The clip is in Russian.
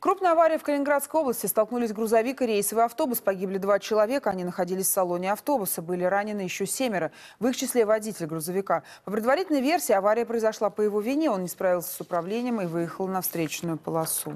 Крупная авария в Калининградской области. Столкнулись грузовик и рейсовый автобус. Погибли два человека. Они находились в салоне автобуса. Были ранены еще семеро. В их числе водитель грузовика. По предварительной версии, авария произошла по его вине. Он не справился с управлением и выехал на встречную полосу.